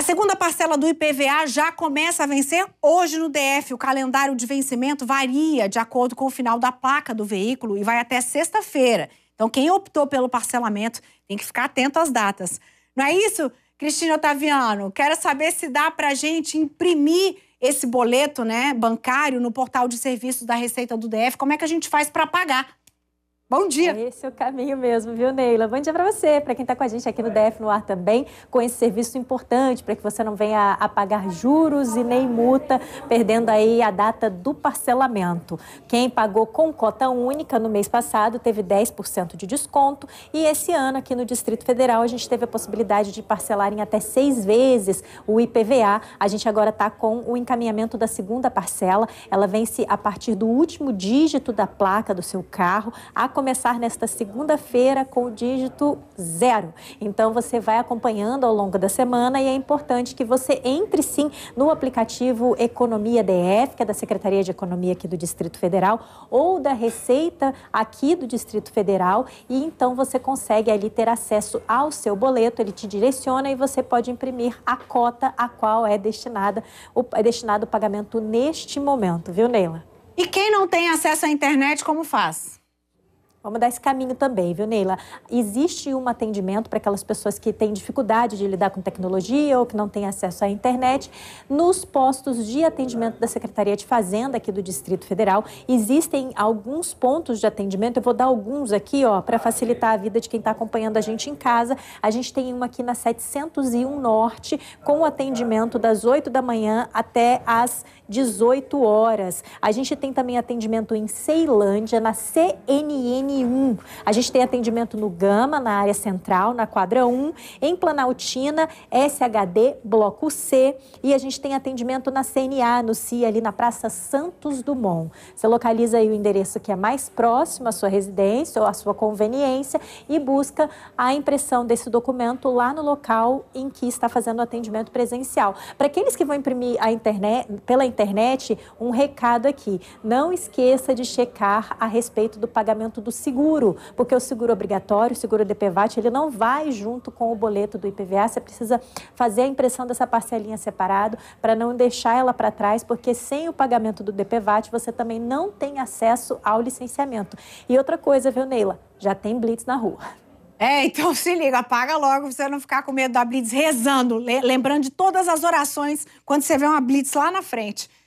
A segunda parcela do IPVA já começa a vencer hoje no DF. O calendário de vencimento varia de acordo com o final da placa do veículo e vai até sexta-feira. Então, quem optou pelo parcelamento tem que ficar atento às datas. Não é isso, Cristina Otaviano? Quero saber se dá para a gente imprimir esse boleto né, bancário no portal de serviços da Receita do DF. Como é que a gente faz para pagar Bom dia. É esse é o caminho mesmo, viu, Neila? Bom dia para você, para quem está com a gente aqui no DF no ar também, com esse serviço importante para que você não venha a pagar juros e nem multa, perdendo aí a data do parcelamento. Quem pagou com cota única no mês passado teve 10% de desconto e esse ano aqui no Distrito Federal a gente teve a possibilidade de parcelar em até seis vezes o IPVA. A gente agora está com o encaminhamento da segunda parcela. Ela vence a partir do último dígito da placa do seu carro. A começar nesta segunda-feira com o dígito zero. Então você vai acompanhando ao longo da semana e é importante que você entre sim no aplicativo Economia DF, que é da Secretaria de Economia aqui do Distrito Federal, ou da Receita aqui do Distrito Federal, e então você consegue ali ter acesso ao seu boleto, ele te direciona e você pode imprimir a cota a qual é destinada o, é destinado o pagamento neste momento, viu, Neila? E quem não tem acesso à internet, como faz? Vamos dar esse caminho também, viu, Neila? Existe um atendimento para aquelas pessoas que têm dificuldade de lidar com tecnologia ou que não têm acesso à internet. Nos postos de atendimento da Secretaria de Fazenda aqui do Distrito Federal, existem alguns pontos de atendimento. Eu vou dar alguns aqui, ó, para ah, facilitar a vida de quem está acompanhando a gente em casa. A gente tem um aqui na 701 Norte, com ah, atendimento tá. das 8 da manhã até as 18 horas. A gente tem também atendimento em Ceilândia, na CNN 1 A gente tem atendimento no Gama, na área central, na quadra 1, em Planaltina, SHD, bloco C, e a gente tem atendimento na CNA, no CIA, ali na Praça Santos Dumont. Você localiza aí o endereço que é mais próximo à sua residência ou à sua conveniência e busca a impressão desse documento lá no local em que está fazendo o atendimento presencial. Para aqueles que vão imprimir a internet, pela internet, um recado aqui: não esqueça de checar a respeito do pagamento do seguro, porque o seguro obrigatório, o seguro DPVAT, ele não vai junto com o boleto do IPVA, você precisa fazer a impressão dessa parcelinha separado para não deixar ela para trás, porque sem o pagamento do DPVAT, você também não tem acesso ao licenciamento. E outra coisa, viu, Neila? Já tem blitz na rua. É, então se liga, paga logo pra você não ficar com medo da blitz rezando, lembrando de todas as orações quando você vê uma blitz lá na frente.